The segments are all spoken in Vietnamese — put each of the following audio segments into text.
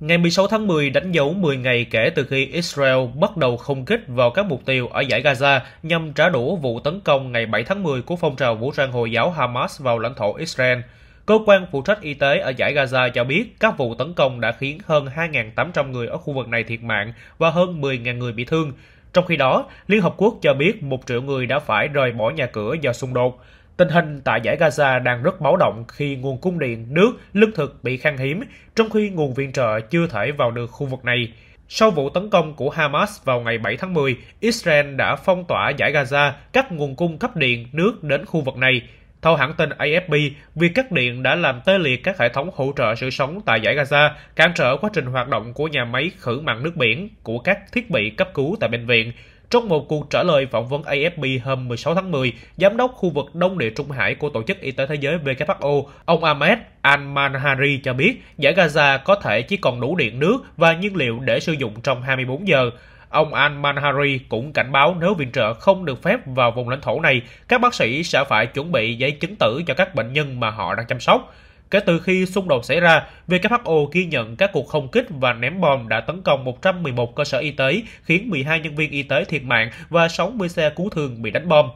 Ngày 16 tháng 10 đánh dấu 10 ngày kể từ khi Israel bắt đầu không kích vào các mục tiêu ở giải Gaza nhằm trả đũa vụ tấn công ngày 7 tháng 10 của phong trào vũ trang Hồi giáo Hamas vào lãnh thổ Israel. Cơ quan phụ trách y tế ở giải Gaza cho biết các vụ tấn công đã khiến hơn 2.800 người ở khu vực này thiệt mạng và hơn 10.000 người bị thương. Trong khi đó, Liên Hợp Quốc cho biết một triệu người đã phải rời bỏ nhà cửa do xung đột. Tình hình tại giải Gaza đang rất báo động khi nguồn cung điện, nước, lương thực bị khan hiếm, trong khi nguồn viện trợ chưa thể vào được khu vực này. Sau vụ tấn công của Hamas vào ngày 7 tháng 10, Israel đã phong tỏa giải Gaza các nguồn cung cấp điện, nước đến khu vực này. Theo hãng tin AFP, việc cắt điện đã làm tê liệt các hệ thống hỗ trợ sự sống tại giải Gaza, cản trở quá trình hoạt động của nhà máy khử mặn nước biển của các thiết bị cấp cứu tại bệnh viện, trong một cuộc trả lời phỏng vấn AFP hôm 16 tháng 10, Giám đốc khu vực Đông Địa Trung Hải của Tổ chức Y tế Thế giới WHO, ông Ahmed Al-Manhari cho biết giải Gaza có thể chỉ còn đủ điện nước và nhiên liệu để sử dụng trong 24 giờ. Ông Al-Manhari cũng cảnh báo nếu viện trợ không được phép vào vùng lãnh thổ này, các bác sĩ sẽ phải chuẩn bị giấy chứng tử cho các bệnh nhân mà họ đang chăm sóc. Kể từ khi xung đột xảy ra, WHO ghi nhận các cuộc không kích và ném bom đã tấn công 111 cơ sở y tế, khiến 12 nhân viên y tế thiệt mạng và 60 xe cứu thương bị đánh bom.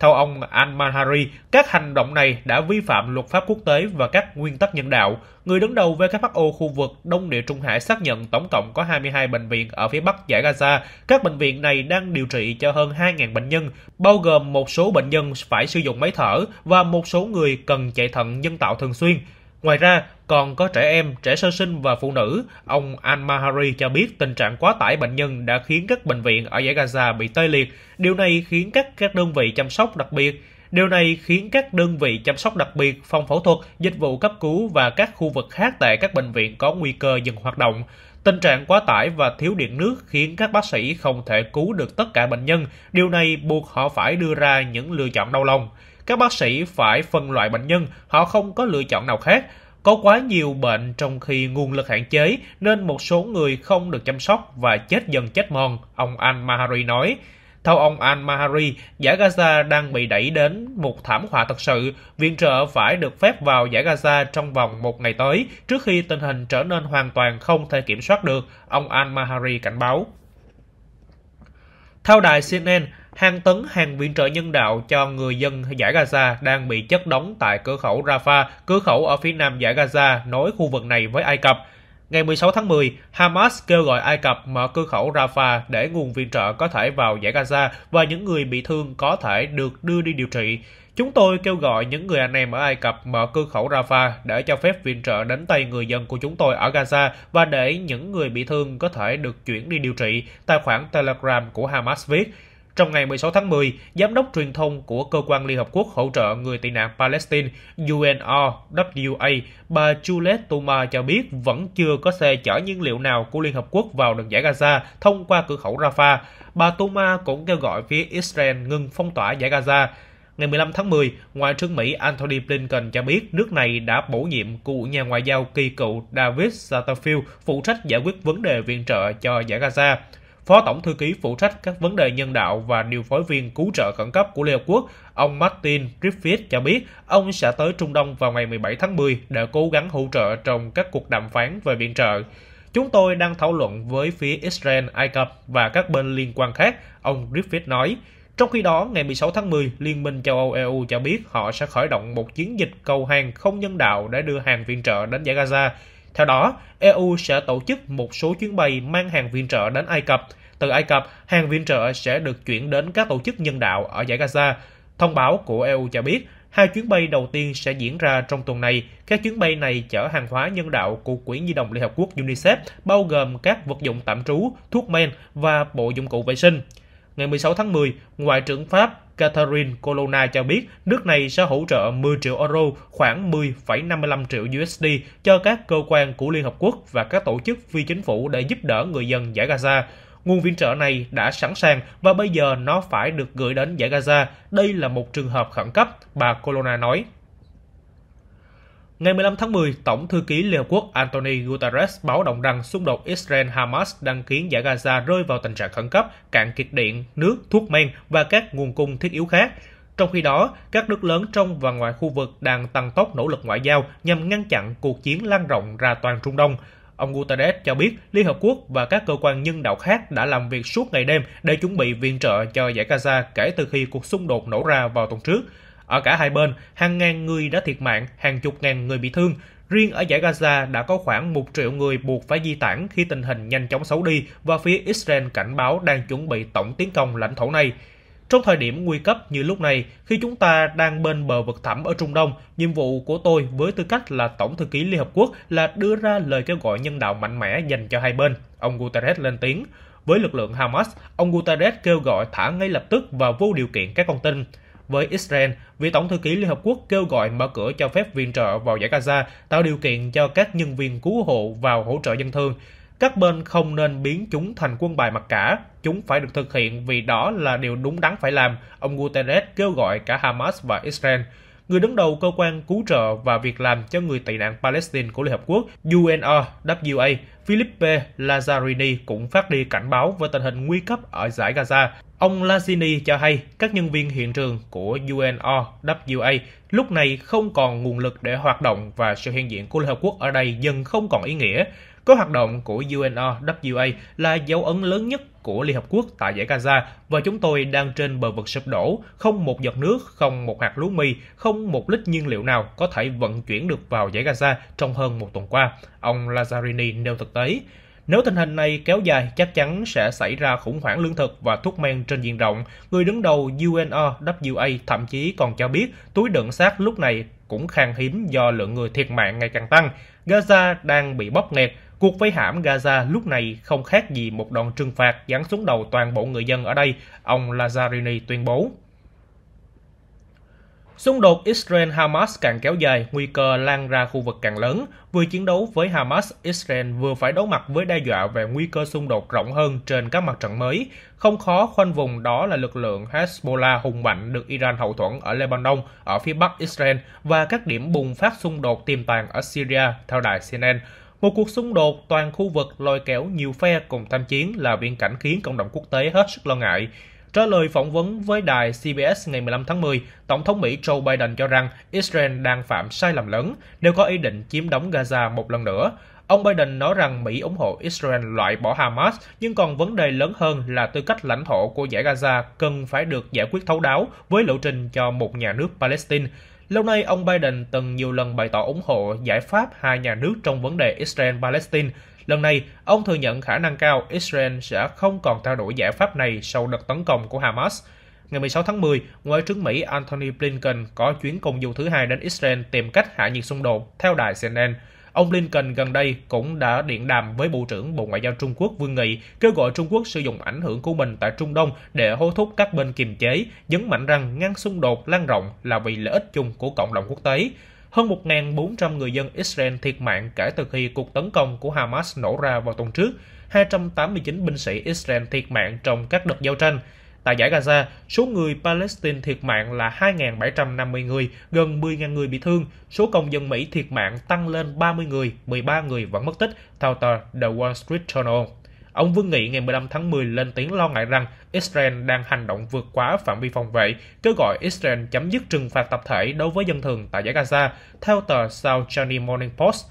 Theo ông Al-Mahari, các hành động này đã vi phạm luật pháp quốc tế và các nguyên tắc nhân đạo. Người đứng đầu WHO khu vực Đông Địa Trung Hải xác nhận tổng cộng có 22 bệnh viện ở phía bắc giải Gaza. Các bệnh viện này đang điều trị cho hơn 2.000 bệnh nhân, bao gồm một số bệnh nhân phải sử dụng máy thở và một số người cần chạy thận nhân tạo thường xuyên. Ngoài ra, còn có trẻ em, trẻ sơ sinh và phụ nữ, ông Al-Mahari cho biết tình trạng quá tải bệnh nhân đã khiến các bệnh viện ở giải Gaza bị tê liệt. Điều này khiến các các đơn vị chăm sóc đặc biệt Điều này khiến các đơn vị chăm sóc đặc biệt, phòng phẫu thuật, dịch vụ cấp cứu và các khu vực khác tại các bệnh viện có nguy cơ dừng hoạt động. Tình trạng quá tải và thiếu điện nước khiến các bác sĩ không thể cứu được tất cả bệnh nhân. Điều này buộc họ phải đưa ra những lựa chọn đau lòng. Các bác sĩ phải phân loại bệnh nhân, họ không có lựa chọn nào khác. Có quá nhiều bệnh trong khi nguồn lực hạn chế nên một số người không được chăm sóc và chết dần chết mòn, ông Al Mahari nói. Theo ông Al Mahari, giải Gaza đang bị đẩy đến một thảm họa thật sự. Viện trợ phải được phép vào giải Gaza trong vòng một ngày tới, trước khi tình hình trở nên hoàn toàn không thể kiểm soát được, ông Al Mahari cảnh báo. Theo đài CNN, hàng tấn hàng viện trợ nhân đạo cho người dân giải Gaza đang bị chất đóng tại cửa khẩu Rafah, cửa khẩu ở phía nam giải Gaza, nối khu vực này với Ai Cập. Ngày 16 tháng 10, Hamas kêu gọi Ai Cập mở cửa khẩu Rafah để nguồn viện trợ có thể vào giải Gaza và những người bị thương có thể được đưa đi điều trị. Chúng tôi kêu gọi những người anh em ở Ai Cập mở cửa khẩu Rafah để cho phép viện trợ đến tay người dân của chúng tôi ở Gaza và để những người bị thương có thể được chuyển đi điều trị, tài khoản Telegram của Hamas viết. Trong ngày 16 tháng 10, Giám đốc truyền thông của Cơ quan Liên Hợp Quốc hỗ trợ người tị nạn Palestine UNRWA, bà Juliet Tuma cho biết vẫn chưa có xe chở nhiên liệu nào của Liên Hợp Quốc vào đường giải Gaza thông qua cửa khẩu Rafah. Bà Tuma cũng kêu gọi phía Israel ngừng phong tỏa giải Gaza. Ngày 15 tháng 10, Ngoại trưởng Mỹ Antony Blinken cho biết nước này đã bổ nhiệm cựu nhà ngoại giao kỳ cựu David Satterfield phụ trách giải quyết vấn đề viện trợ cho giải Gaza. Phó Tổng Thư ký phụ trách các vấn đề nhân đạo và điều phối viên cứu trợ khẩn cấp của Liên Hợp Quốc, ông Martin Griffith cho biết ông sẽ tới Trung Đông vào ngày 17 tháng 10 để cố gắng hỗ trợ trong các cuộc đàm phán về viện trợ. Chúng tôi đang thảo luận với phía Israel, Ai Cập và các bên liên quan khác, ông Griffith nói. Trong khi đó, ngày 16 tháng 10, Liên minh châu Âu EU cho biết họ sẽ khởi động một chiến dịch cầu hàng không nhân đạo để đưa hàng viện trợ đến giải Gaza. Theo đó, EU sẽ tổ chức một số chuyến bay mang hàng viện trợ đến Ai Cập. Từ Ai Cập, hàng viện trợ sẽ được chuyển đến các tổ chức nhân đạo ở giải Gaza. Thông báo của EU cho biết, hai chuyến bay đầu tiên sẽ diễn ra trong tuần này. Các chuyến bay này chở hàng hóa nhân đạo của Quỹ Nhi đồng Liên Hợp Quốc UNICEF, bao gồm các vật dụng tạm trú, thuốc men và bộ dụng cụ vệ sinh. Ngày 16 tháng 10, Ngoại trưởng Pháp Catherine Colonna cho biết nước này sẽ hỗ trợ 10 triệu euro, khoảng 10,55 triệu USD cho các cơ quan của Liên Hợp Quốc và các tổ chức phi chính phủ để giúp đỡ người dân giải Gaza. Nguồn viện trợ này đã sẵn sàng và bây giờ nó phải được gửi đến giải Gaza. Đây là một trường hợp khẩn cấp, bà Colonna nói. Ngày 15 tháng 10, Tổng thư ký Liên Hợp Quốc Antony Guterres báo động rằng xung đột Israel-Hamas đang khiến giải Gaza rơi vào tình trạng khẩn cấp, cạn kiệt điện, nước, thuốc men và các nguồn cung thiết yếu khác. Trong khi đó, các nước lớn trong và ngoài khu vực đang tăng tốc nỗ lực ngoại giao nhằm ngăn chặn cuộc chiến lan rộng ra toàn Trung Đông. Ông Guterres cho biết Liên Hợp Quốc và các cơ quan nhân đạo khác đã làm việc suốt ngày đêm để chuẩn bị viện trợ cho giải Gaza kể từ khi cuộc xung đột nổ ra vào tuần trước. Ở cả hai bên, hàng ngàn người đã thiệt mạng, hàng chục ngàn người bị thương. Riêng ở giải Gaza đã có khoảng 1 triệu người buộc phải di tản khi tình hình nhanh chóng xấu đi và phía Israel cảnh báo đang chuẩn bị tổng tiến công lãnh thổ này. Trong thời điểm nguy cấp như lúc này, khi chúng ta đang bên bờ vực thẳm ở Trung Đông, nhiệm vụ của tôi với tư cách là Tổng thư ký Liên Hợp Quốc là đưa ra lời kêu gọi nhân đạo mạnh mẽ dành cho hai bên, ông Guterres lên tiếng. Với lực lượng Hamas, ông Guterres kêu gọi thả ngay lập tức và vô điều kiện các con tin với Israel vị Tổng thư ký Liên Hợp Quốc kêu gọi mở cửa cho phép viện trợ vào giải Gaza, tạo điều kiện cho các nhân viên cứu hộ vào hỗ trợ dân thường. Các bên không nên biến chúng thành quân bài mặt cả, chúng phải được thực hiện vì đó là điều đúng đắn phải làm, ông Guterres kêu gọi cả Hamas và Israel người đứng đầu cơ quan cứu trợ và việc làm cho người tị nạn Palestine của Liên Hợp Quốc UNRWA, Philippe Lazzarini cũng phát đi cảnh báo về tình hình nguy cấp ở giải Gaza. Ông Lazzini cho hay các nhân viên hiện trường của UNRWA lúc này không còn nguồn lực để hoạt động và sự hiện diện của Liên Hợp Quốc ở đây dần không còn ý nghĩa có hoạt động của UNRWA là dấu ấn lớn nhất của Liên Hợp Quốc tại giải Gaza và chúng tôi đang trên bờ vực sụp đổ, không một giọt nước, không một hạt lúa mì, không một lít nhiên liệu nào có thể vận chuyển được vào giải Gaza trong hơn một tuần qua, ông Lazzarini nêu thực tế. Nếu tình hình này kéo dài, chắc chắn sẽ xảy ra khủng hoảng lương thực và thuốc men trên diện rộng. Người đứng đầu UNRWA thậm chí còn cho biết túi đựng xác lúc này cũng khan hiếm do lượng người thiệt mạng ngày càng tăng. Gaza đang bị bóp nghẹt. Cuộc vây hãm Gaza lúc này không khác gì một đòn trừng phạt giáng xuống đầu toàn bộ người dân ở đây, ông Lazzarini tuyên bố. Xung đột Israel-Hamas càng kéo dài, nguy cơ lan ra khu vực càng lớn. Vừa chiến đấu với Hamas, Israel vừa phải đối mặt với đe dọa về nguy cơ xung đột rộng hơn trên các mặt trận mới. Không khó khoanh vùng đó là lực lượng Hezbollah hùng mạnh được Iran hậu thuẫn ở Lebanon, ở phía bắc Israel và các điểm bùng phát xung đột tiềm tàng ở Syria, theo đài CNN. Một cuộc xung đột toàn khu vực lôi kéo nhiều phe cùng tham chiến là viễn cảnh khiến cộng đồng quốc tế hết sức lo ngại. Trả lời phỏng vấn với đài CBS ngày 15 tháng 10, Tổng thống Mỹ Joe Biden cho rằng Israel đang phạm sai lầm lớn nếu có ý định chiếm đóng Gaza một lần nữa. Ông Biden nói rằng Mỹ ủng hộ Israel loại bỏ Hamas, nhưng còn vấn đề lớn hơn là tư cách lãnh thổ của giải Gaza cần phải được giải quyết thấu đáo với lộ trình cho một nhà nước Palestine. Lâu nay, ông Biden từng nhiều lần bày tỏ ủng hộ giải pháp hai nhà nước trong vấn đề Israel-Palestine. Lần này, ông thừa nhận khả năng cao Israel sẽ không còn theo đổi giải pháp này sau đợt tấn công của Hamas. Ngày 16 tháng 10, Ngoại trưởng Mỹ Antony Blinken có chuyến công du thứ hai đến Israel tìm cách hạ nhiệt xung đột, theo đài CNN. Ông Blinken gần đây cũng đã điện đàm với Bộ trưởng Bộ Ngoại giao Trung Quốc Vương Nghị kêu gọi Trung Quốc sử dụng ảnh hưởng của mình tại Trung Đông để hối thúc các bên kiềm chế, nhấn mạnh rằng ngăn xung đột lan rộng là vì lợi ích chung của cộng đồng quốc tế. Hơn 1.400 người dân Israel thiệt mạng kể từ khi cuộc tấn công của Hamas nổ ra vào tuần trước. 289 binh sĩ Israel thiệt mạng trong các đợt giao tranh. Tại giải Gaza, số người Palestine thiệt mạng là 2.750 người, gần 10.000 người bị thương. Số công dân Mỹ thiệt mạng tăng lên 30 người, 13 người vẫn mất tích, theo tờ The Wall Street Journal. Ông Vương Nghị ngày 15 tháng 10 lên tiếng lo ngại rằng Israel đang hành động vượt quá phạm vi phòng vệ, kêu gọi Israel chấm dứt trừng phạt tập thể đối với dân thường tại giải Gaza, theo tờ South Journey Morning Post.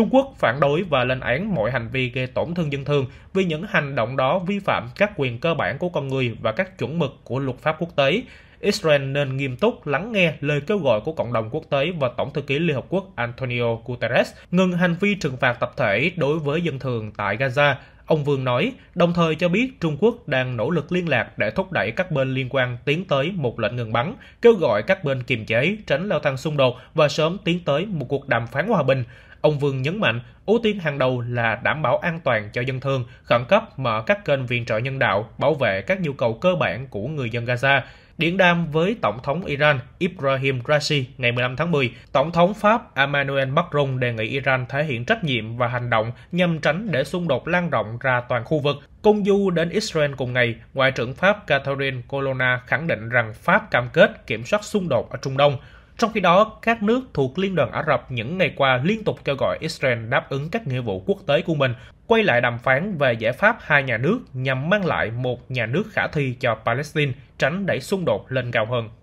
Trung Quốc phản đối và lên án mọi hành vi gây tổn thương dân thường vì những hành động đó vi phạm các quyền cơ bản của con người và các chuẩn mực của luật pháp quốc tế. Israel nên nghiêm túc lắng nghe lời kêu gọi của cộng đồng quốc tế và Tổng thư ký Liên Hợp Quốc Antonio Guterres ngừng hành vi trừng phạt tập thể đối với dân thường tại Gaza, Ông Vương nói, đồng thời cho biết Trung Quốc đang nỗ lực liên lạc để thúc đẩy các bên liên quan tiến tới một lệnh ngừng bắn, kêu gọi các bên kiềm chế, tránh leo thang xung đột và sớm tiến tới một cuộc đàm phán hòa bình. Ông Vương nhấn mạnh, ưu tiên hàng đầu là đảm bảo an toàn cho dân thường, khẩn cấp mở các kênh viện trợ nhân đạo, bảo vệ các nhu cầu cơ bản của người dân Gaza. Điện đàm với Tổng thống Iran Ibrahim Raisi ngày 15 tháng 10, Tổng thống Pháp Emmanuel Macron đề nghị Iran thể hiện trách nhiệm và hành động nhằm tránh để xung đột lan rộng ra toàn khu vực. Công du đến Israel cùng ngày, Ngoại trưởng Pháp Catherine Colonna khẳng định rằng Pháp cam kết kiểm soát xung đột ở Trung Đông. Trong khi đó, các nước thuộc Liên đoàn Ả Rập những ngày qua liên tục kêu gọi Israel đáp ứng các nghĩa vụ quốc tế của mình, quay lại đàm phán về giải pháp hai nhà nước nhằm mang lại một nhà nước khả thi cho Palestine, tránh đẩy xung đột lên cao hơn.